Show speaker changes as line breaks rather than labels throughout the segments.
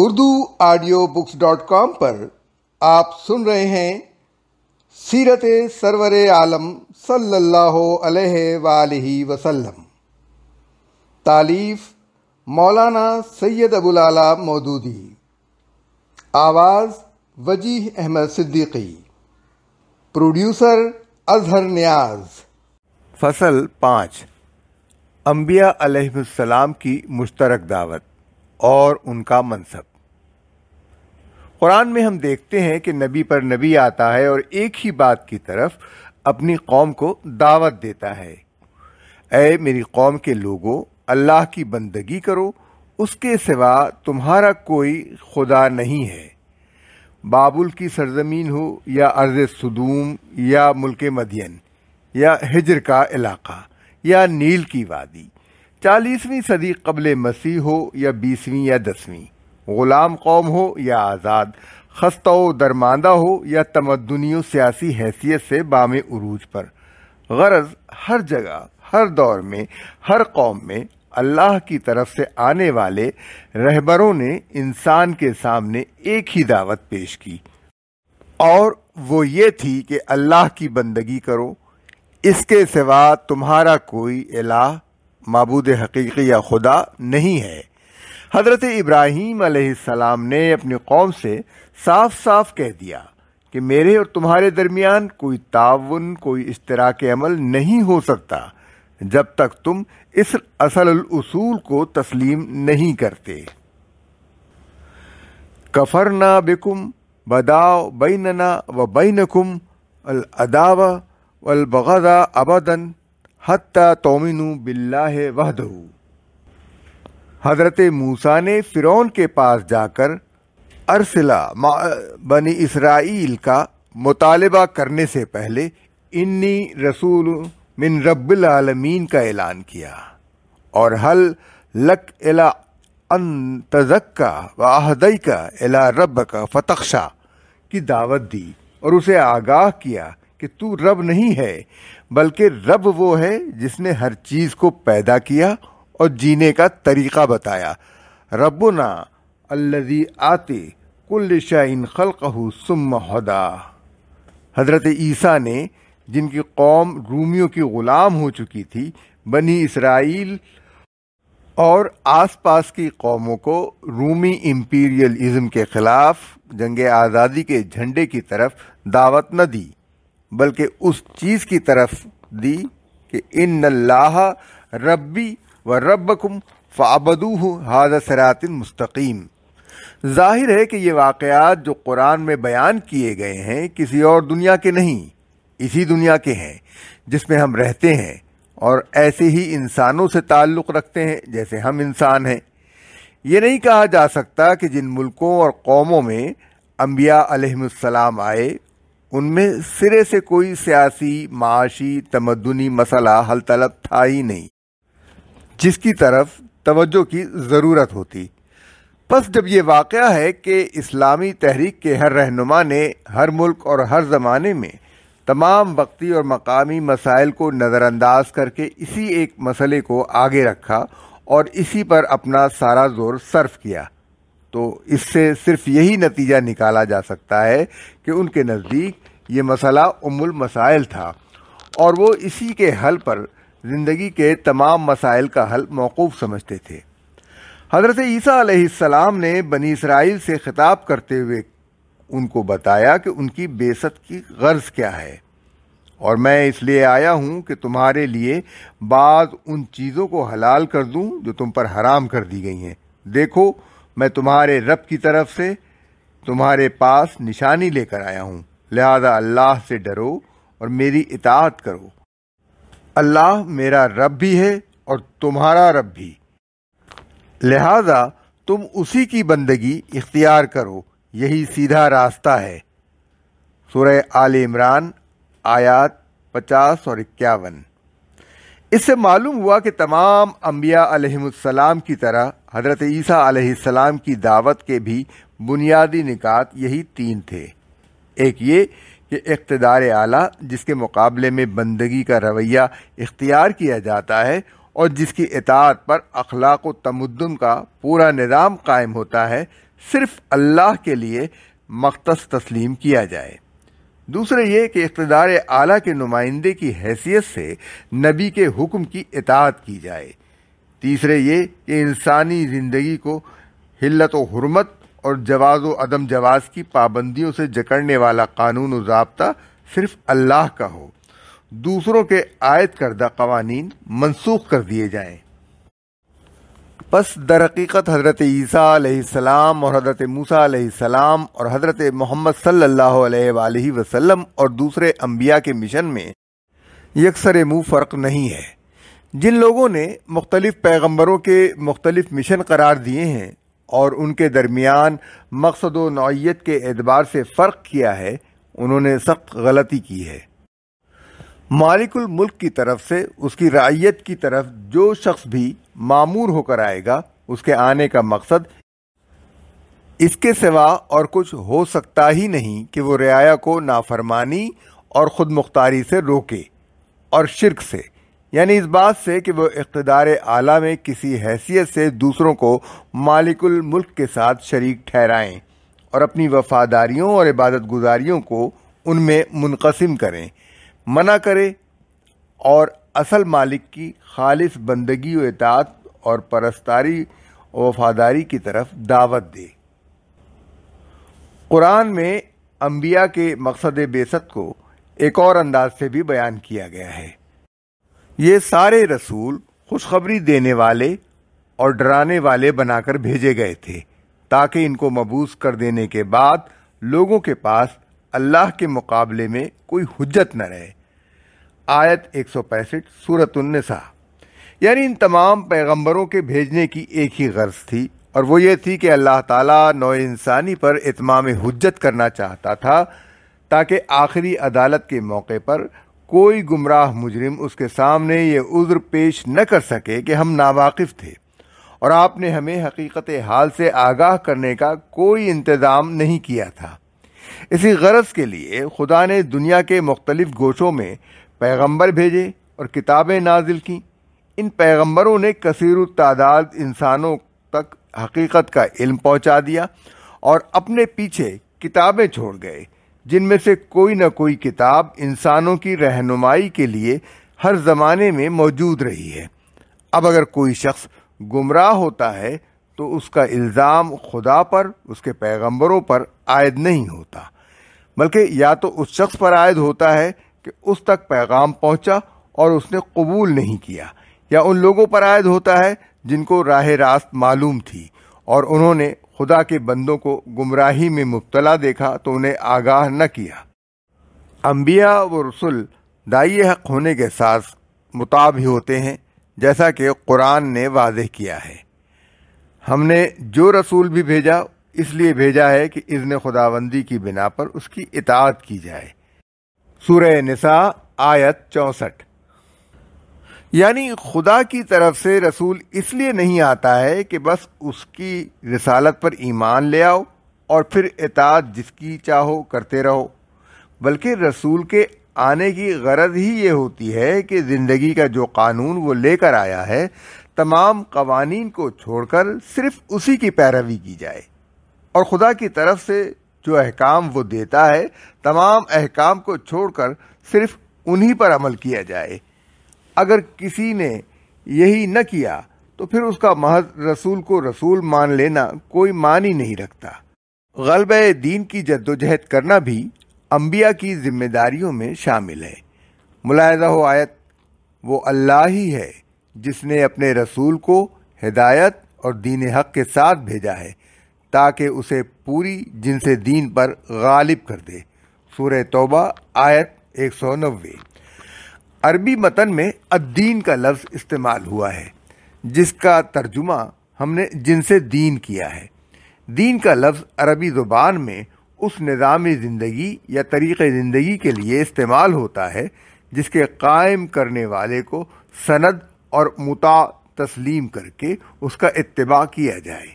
Urdu audio books dot com پر آپ سن رہے ہیں سیرت سرور عالم صلی اللہ علیہ وآلہ وسلم تعلیف مولانا سید العلیٰ مودودی آواز وجیح احمد صدیقی پروڈیوسر اظہر نیاز فصل پانچ انبیاء علیہ السلام کی مشترک دعوت اور ان کا منصب قرآن میں ہم دیکھتے ہیں کہ نبی پر نبی آتا ہے اور ایک ہی بات کی طرف اپنی قوم کو دعوت دیتا ہے اے میری قوم کے لوگوں اللہ کی بندگی کرو اس کے سوا تمہارا کوئی خدا نہیں ہے بابل کی سرزمین ہو یا عرض صدوم یا ملک مدین یا ہجر کا علاقہ یا نیل کی وادی چالیسویں صدی قبل مسیح ہو یا بیسویں یا دسویں غلام قوم ہو یا آزاد خستہ و درماندہ ہو یا تمدنی و سیاسی حیثیت سے بام عروج پر غرض ہر جگہ ہر دور میں ہر قوم میں اللہ کی طرف سے آنے والے رہبروں نے انسان کے سامنے ایک ہی دعوت پیش کی اور وہ یہ تھی کہ اللہ کی بندگی کرو اس کے سوا تمہارا کوئی الہ معبود حقیقی یا خدا نہیں ہے حضرت ابراہیم علیہ السلام نے اپنی قوم سے صاف صاف کہہ دیا کہ میرے اور تمہارے درمیان کوئی تعاون کوئی اشتراک عمل نہیں ہو سکتا جب تک تم اس اصل الاصول کو تسلیم نہیں کرتے کفرنا بکم بدا بیننا و بینکم کم والبغضا البغدا ابدن حتیٰ تومن بلّہ وحدہ حضرت موسا نے فرعون کے پاس جا کر ارسلا بنی اسرائیل کا مطالبہ کرنے سے پہلے انی رسول من رب العالمین کا اعلان کیا اور حل لک الا ان تزکا و احدئی کا الا رب کا فتخشا کی دعوت دی اور اسے آگاہ کیا کہ تو رب نہیں ہے بلکہ رب وہ ہے جس نے ہر چیز کو پیدا کیا اور جینے کا طریقہ بتایا ربنا و آتے کل شائن خلقہ ثم ہدا حضرت عیسیٰ نے جن کی قوم رومیوں کی غلام ہو چکی تھی بنی اسرائیل اور آس پاس کی قوموں کو رومی امپیریلزم کے خلاف جنگ آزادی کے جھنڈے کی طرف دعوت نہ دی بلکہ اس چیز کی طرف دی کہ ان اللہ ربی و رب کم حاضر سرات مستقیم ظاہر ہے کہ یہ واقعات جو قرآن میں بیان کیے گئے ہیں کسی اور دنیا کے نہیں اسی دنیا کے ہیں جس میں ہم رہتے ہیں اور ایسے ہی انسانوں سے تعلق رکھتے ہیں جیسے ہم انسان ہیں یہ نہیں کہا جا سکتا کہ جن ملکوں اور قوموں میں انبیاء علیہم السلام آئے ان میں سرے سے کوئی سیاسی معاشی تمدنی مسئلہ حل طلب تھا ہی نہیں جس کی طرف توجہ کی ضرورت ہوتی پس جب یہ واقعہ ہے کہ اسلامی تحریک کے ہر رہنما نے ہر ملک اور ہر زمانے میں تمام وقتی اور مقامی مسائل کو نظر انداز کر کے اسی ایک مسئلے کو آگے رکھا اور اسی پر اپنا سارا زور صرف کیا تو اس سے صرف یہی نتیجہ نکالا جا سکتا ہے کہ ان کے نزدیک یہ مسئلہ ام المسائل تھا اور وہ اسی کے حل پر زندگی کے تمام مسائل کا حل موقوف سمجھتے تھے حضرت عیسیٰ علیہ السلام نے بنی اسرائیل سے خطاب کرتے ہوئے ان کو بتایا کہ ان کی بیست کی غرض کیا ہے اور میں اس لیے آیا ہوں کہ تمہارے لیے بعض ان چیزوں کو حلال کر دوں جو تم پر حرام کر دی گئی ہیں دیکھو میں تمہارے رب کی طرف سے تمہارے پاس نشانی لے کر آیا ہوں لہذا اللہ سے ڈرو اور میری اطاعت کرو اللہ میرا رب بھی ہے اور تمہارا رب بھی لہذا تم اسی کی بندگی اختیار کرو یہی سیدھا راستہ ہے سورہ آل عمران آیات پچاس اور اکیاون اس سے معلوم ہوا کہ تمام انبیاء علیہم السلام کی طرح حضرت عیسیٰ علیہ السلام کی دعوت کے بھی بنیادی نکات یہی تین تھے ایک یہ کہ اقتدار اعلیٰ جس کے مقابلے میں بندگی کا رویہ اختیار کیا جاتا ہے اور جس کی اطاعت پر اخلاق و تمدن کا پورا نظام قائم ہوتا ہے صرف اللہ کے لیے مختص تسلیم کیا جائے دوسرے یہ کہ اقتدار اعلیٰ کے نمائندے کی حیثیت سے نبی کے حکم کی اطاعت کی جائے تیسرے یہ کہ انسانی زندگی کو حلت و حرمت اور جواز و عدم جواز کی پابندیوں سے جکڑنے والا قانون و ضابطہ صرف اللہ کا ہو دوسروں کے عائد کردہ قوانین منسوخ کر دیے جائیں بس در حقیقت حضرت عیسیٰ علیہ السلام اور حضرت موسیٰ علیہ السلام اور حضرت محمد صلی اللہ علیہ وآلہ وسلم اور دوسرے انبیاء کے مشن میں یکسر منہ فرق نہیں ہے جن لوگوں نے مختلف پیغمبروں کے مختلف مشن قرار دیے ہیں اور ان کے درمیان مقصد و نوعیت کے اعتبار سے فرق کیا ہے انہوں نے سخت غلطی کی ہے مالک الملک کی طرف سے اس کی رعیت کی طرف جو شخص بھی معمور ہو کر آئے گا اس کے آنے کا مقصد اس کے سوا اور کچھ ہو سکتا ہی نہیں کہ وہ رعایا کو نافرمانی اور خود مختاری سے روکے اور شرک سے یعنی اس بات سے کہ وہ اقتدار اعلیٰ میں کسی حیثیت سے دوسروں کو مالک الملک کے ساتھ شریک ٹھہرائیں اور اپنی وفاداریوں اور عبادت گزاریوں کو ان میں منقسم کریں منع کرے اور اصل مالک کی خالص بندگی و اطاعت اور پرستاری و وفاداری کی طرف دعوت دے قرآن میں انبیاء کے مقصد بیست کو ایک اور انداز سے بھی بیان کیا گیا ہے یہ سارے رسول خوشخبری دینے والے اور ڈرانے والے بنا کر بھیجے گئے تھے تاکہ ان کو مبوس کر دینے کے بعد لوگوں کے پاس اللہ کے مقابلے میں کوئی حجت نہ رہے آیت ایک سو پینسٹھ سورت النسا یعنی ان تمام پیغمبروں کے بھیجنے کی ایک ہی غرض تھی اور وہ یہ تھی کہ اللہ تعالیٰ نو انسانی پر اتمام حجت کرنا چاہتا تھا تاکہ آخری عدالت کے موقع پر کوئی گمراہ مجرم اس کے سامنے یہ عذر پیش نہ کر سکے کہ ہم ناواقف تھے اور آپ نے ہمیں حقیقت حال سے آگاہ کرنے کا کوئی انتظام نہیں کیا تھا اسی غرض کے لیے خدا نے دنیا کے مختلف گوشوں میں پیغمبر بھیجے اور کتابیں نازل کیں ان پیغمبروں نے کثیر تعداد انسانوں تک حقیقت کا علم پہنچا دیا اور اپنے پیچھے کتابیں چھوڑ گئے جن میں سے کوئی نہ کوئی کتاب انسانوں کی رہنمائی کے لیے ہر زمانے میں موجود رہی ہے اب اگر کوئی شخص گمراہ ہوتا ہے تو اس کا الزام خدا پر اس کے پیغمبروں پر عائد نہیں ہوتا بلکہ یا تو اس شخص پر عائد ہوتا ہے کہ اس تک پیغام پہنچا اور اس نے قبول نہیں کیا یا ان لوگوں پر عائد ہوتا ہے جن کو راہ راست معلوم تھی اور انہوں نے خدا کے بندوں کو گمراہی میں مبتلا دیکھا تو انہیں آگاہ نہ کیا انبیاء و رسول دائی حق ہونے کے ساتھ مطابع ہوتے ہیں جیسا کہ قرآن نے واضح کیا ہے ہم نے جو رسول بھی بھیجا اس لیے بھیجا ہے کہ اذن خداوندی کی بنا پر اس کی اطاعت کی جائے سورہ نساء آیت چونسٹھ یعنی خدا کی طرف سے رسول اس لیے نہیں آتا ہے کہ بس اس کی رسالت پر ایمان لے آؤ اور پھر اطاعت جس کی چاہو کرتے رہو بلکہ رسول کے آنے کی غرض ہی یہ ہوتی ہے کہ زندگی کا جو قانون وہ لے کر آیا ہے تمام قوانین کو چھوڑ کر صرف اسی کی پیروی کی جائے اور خدا کی طرف سے جو احکام وہ دیتا ہے تمام احکام کو چھوڑ کر صرف انہی پر عمل کیا جائے اگر کسی نے یہی نہ کیا تو پھر اس کا محض رسول کو رسول مان لینا کوئی مان ہی نہیں رکھتا غلب دین کی جد و جہد کرنا بھی انبیاء کی ذمہ داریوں میں شامل ہے ملاحظہ ہو آیت وہ اللہ ہی ہے جس نے اپنے رسول کو ہدایت اور دین حق کے ساتھ بھیجا ہے تاکہ اسے پوری جنس دین پر غالب کر دے سورہ توبہ آیت ایک سو نوے عربی متن میں الدین کا لفظ استعمال ہوا ہے جس کا ترجمہ ہم نے جن سے دین کیا ہے دین کا لفظ عربی زبان میں اس نظام زندگی یا طریق زندگی کے لیے استعمال ہوتا ہے جس کے قائم کرنے والے کو سند اور متا تسلیم کر کے اس کا اتباع کیا جائے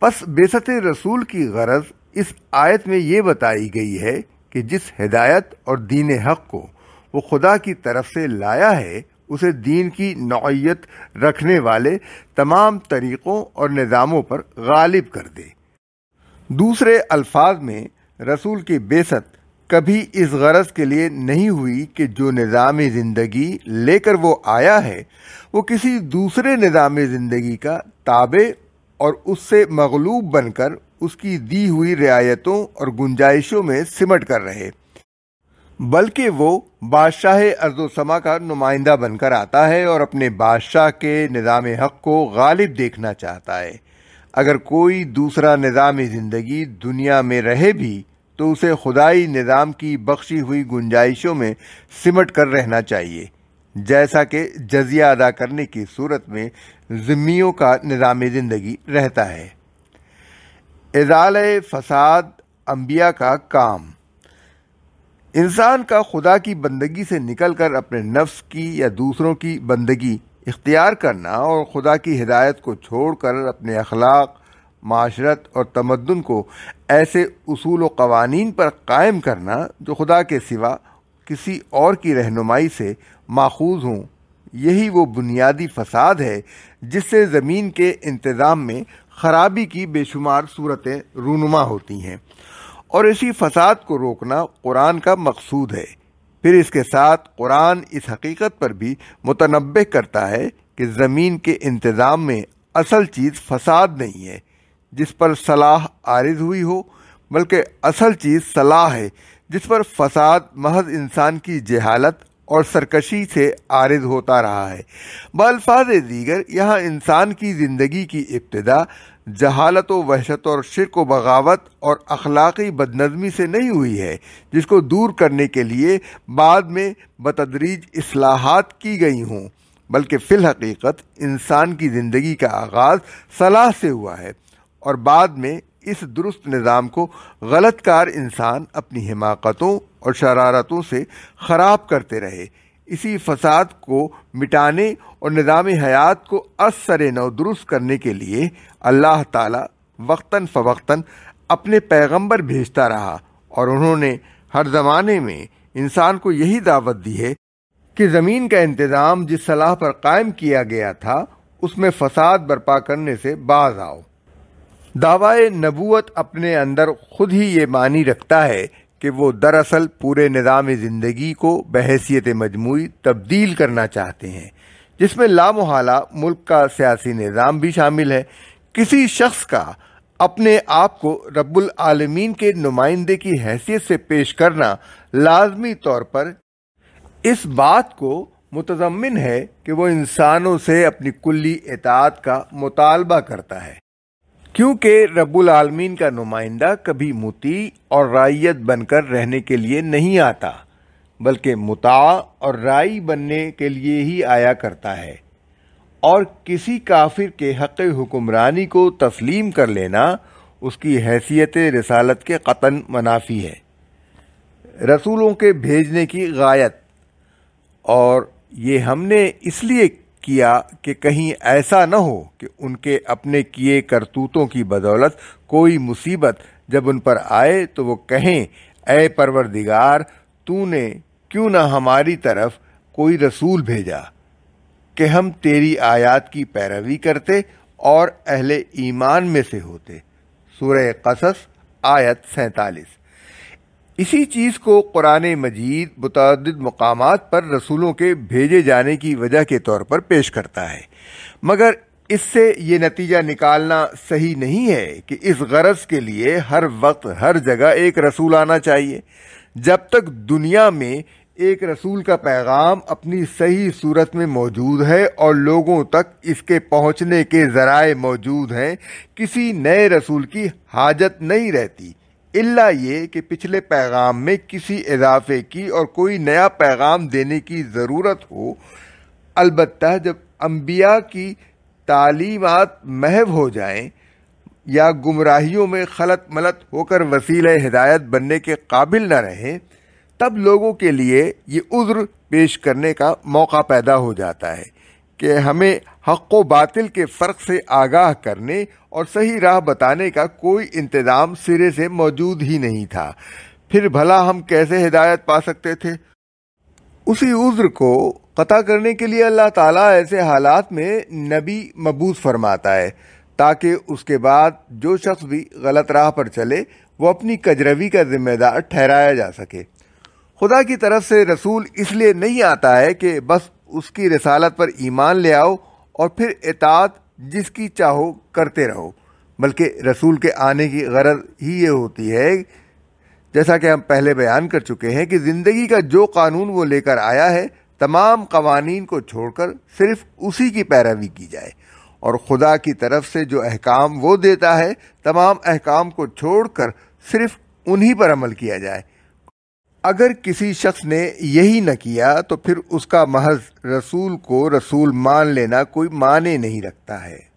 پس بیست رسول کی غرض اس آیت میں یہ بتائی گئی ہے کہ جس ہدایت اور دین حق کو وہ خدا کی طرف سے لایا ہے اسے دین کی نوعیت رکھنے والے تمام طریقوں اور نظاموں پر غالب کر دے دوسرے الفاظ میں رسول کی بیست کبھی اس غرض کے لیے نہیں ہوئی کہ جو نظام زندگی لے کر وہ آیا ہے وہ کسی دوسرے نظام زندگی کا تابع اور اس سے مغلوب بن کر اس کی دی ہوئی رعایتوں اور گنجائشوں میں سمٹ کر رہے بلکہ وہ بادشاہ ارض و سما کا نمائندہ بن کر آتا ہے اور اپنے بادشاہ کے نظام حق کو غالب دیکھنا چاہتا ہے اگر کوئی دوسرا نظام زندگی دنیا میں رہے بھی تو اسے خدائی نظام کی بخشی ہوئی گنجائشوں میں سمٹ کر رہنا چاہیے جیسا کہ جزیہ ادا کرنے کی صورت میں ذمیوں کا نظام زندگی رہتا ہے اضال فساد انبیاء کا کام انسان کا خدا کی بندگی سے نکل کر اپنے نفس کی یا دوسروں کی بندگی اختیار کرنا اور خدا کی ہدایت کو چھوڑ کر اپنے اخلاق معاشرت اور تمدن کو ایسے اصول و قوانین پر قائم کرنا جو خدا کے سوا کسی اور کی رہنمائی سے ماخوذ ہوں یہی وہ بنیادی فساد ہے جس سے زمین کے انتظام میں خرابی کی بے شمار صورتیں رونما ہوتی ہیں اور اسی فساد کو روکنا قرآن کا مقصود ہے پھر اس کے ساتھ قرآن اس حقیقت پر بھی متنبع کرتا ہے کہ زمین کے انتظام میں اصل چیز فساد نہیں ہے جس پر صلاح عارض ہوئی ہو بلکہ اصل چیز صلاح ہے جس پر فساد محض انسان کی جہالت اور سرکشی سے عارض ہوتا رہا ہے بالفاظ دیگر یہاں انسان کی زندگی کی ابتدا جہالت و وحشت اور شرک و بغاوت اور اخلاقی بدنظمی سے نہیں ہوئی ہے جس کو دور کرنے کے لیے بعد میں بتدریج اصلاحات کی گئی ہوں بلکہ فی الحقیقت انسان کی زندگی کا آغاز صلاح سے ہوا ہے اور بعد میں اس درست نظام کو غلط کار انسان اپنی حماقتوں اور شرارتوں سے خراب کرتے رہے اسی فساد کو مٹانے اور نظام حیات کو از سر نو درست کرنے کے لیے اللہ تعالیٰ وقتاً فوقتاً اپنے پیغمبر بھیجتا رہا اور انہوں نے ہر زمانے میں انسان کو یہی دعوت دی ہے کہ زمین کا انتظام جس صلاح پر قائم کیا گیا تھا اس میں فساد برپا کرنے سے باز آؤ دعوی نبوت اپنے اندر خود ہی یہ معنی رکھتا ہے کہ وہ دراصل پورے نظام زندگی کو بحیثیت مجموعی تبدیل کرنا چاہتے ہیں جس میں لا محالہ ملک کا سیاسی نظام بھی شامل ہے کسی شخص کا اپنے آپ کو رب العالمین کے نمائندے کی حیثیت سے پیش کرنا لازمی طور پر اس بات کو متضمن ہے کہ وہ انسانوں سے اپنی کلی اطاعت کا مطالبہ کرتا ہے کیونکہ رب العالمین کا نمائندہ کبھی متی اور رائیت بن کر رہنے کے لیے نہیں آتا بلکہ متاع اور رائی بننے کے لیے ہی آیا کرتا ہے اور کسی کافر کے حق حکمرانی کو تسلیم کر لینا اس کی حیثیت رسالت کے قطن منافی ہے رسولوں کے بھیجنے کی غایت اور یہ ہم نے اس لیے کیا کہ کہیں ایسا نہ ہو کہ ان کے اپنے کیے کرتوتوں کی بدولت کوئی مصیبت جب ان پر آئے تو وہ کہیں اے پروردگار تو نے کیوں نہ ہماری طرف کوئی رسول بھیجا کہ ہم تیری آیات کی پیروی کرتے اور اہل ایمان میں سے ہوتے سورہ قصص آیت سینتالیس اسی چیز کو قرآن مجید متعدد مقامات پر رسولوں کے بھیجے جانے کی وجہ کے طور پر پیش کرتا ہے مگر اس سے یہ نتیجہ نکالنا صحیح نہیں ہے کہ اس غرض کے لیے ہر وقت ہر جگہ ایک رسول آنا چاہیے جب تک دنیا میں ایک رسول کا پیغام اپنی صحیح صورت میں موجود ہے اور لوگوں تک اس کے پہنچنے کے ذرائع موجود ہیں کسی نئے رسول کی حاجت نہیں رہتی اللہ یہ کہ پچھلے پیغام میں کسی اضافے کی اور کوئی نیا پیغام دینے کی ضرورت ہو البتہ جب انبیاء کی تعلیمات محو ہو جائیں یا گمراہیوں میں خلط ملط ہو کر وسیلہ ہدایت بننے کے قابل نہ رہیں تب لوگوں کے لیے یہ عذر پیش کرنے کا موقع پیدا ہو جاتا ہے کہ ہمیں حق و باطل کے فرق سے آگاہ کرنے اور صحیح راہ بتانے کا کوئی انتظام سرے سے موجود ہی نہیں تھا پھر بھلا ہم کیسے ہدایت پا سکتے تھے اسی عذر کو قطع کرنے کے لیے اللہ تعالیٰ ایسے حالات میں نبی مبوض فرماتا ہے تاکہ اس کے بعد جو شخص بھی غلط راہ پر چلے وہ اپنی کجروی کا ذمہ دار ٹھہرایا جا سکے خدا کی طرف سے رسول اس لیے نہیں آتا ہے کہ بس اس کی رسالت پر ایمان لے آؤ اور پھر اطاعت جس کی چاہو کرتے رہو بلکہ رسول کے آنے کی غرض ہی یہ ہوتی ہے جیسا کہ ہم پہلے بیان کر چکے ہیں کہ زندگی کا جو قانون وہ لے کر آیا ہے تمام قوانین کو چھوڑ کر صرف اسی کی پیروی کی جائے اور خدا کی طرف سے جو احکام وہ دیتا ہے تمام احکام کو چھوڑ کر صرف انہی پر عمل کیا جائے اگر کسی شخص نے یہی نہ کیا تو پھر اس کا محض رسول کو رسول مان لینا کوئی معنی نہیں رکھتا ہے